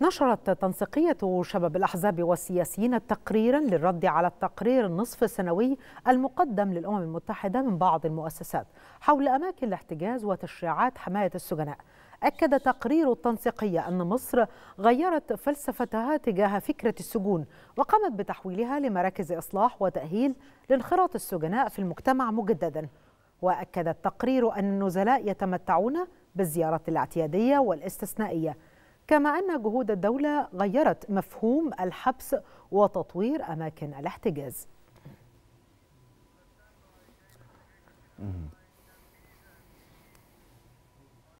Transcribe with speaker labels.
Speaker 1: نشرت تنسيقية شباب الأحزاب والسياسيين تقريرا للرد على التقرير النصف السنوي المقدم للأمم المتحدة من بعض المؤسسات حول أماكن الاحتجاز وتشريعات حماية السجناء أكد تقرير التنسيقية أن مصر غيرت فلسفتها تجاه فكرة السجون وقامت بتحويلها لمراكز إصلاح وتأهيل لانخراط السجناء في المجتمع مجددا وأكد التقرير أن النزلاء يتمتعون بالزيارات الاعتيادية والاستثنائية كما أن جهود الدولة غيرت مفهوم الحبس وتطوير أماكن الاحتجاز.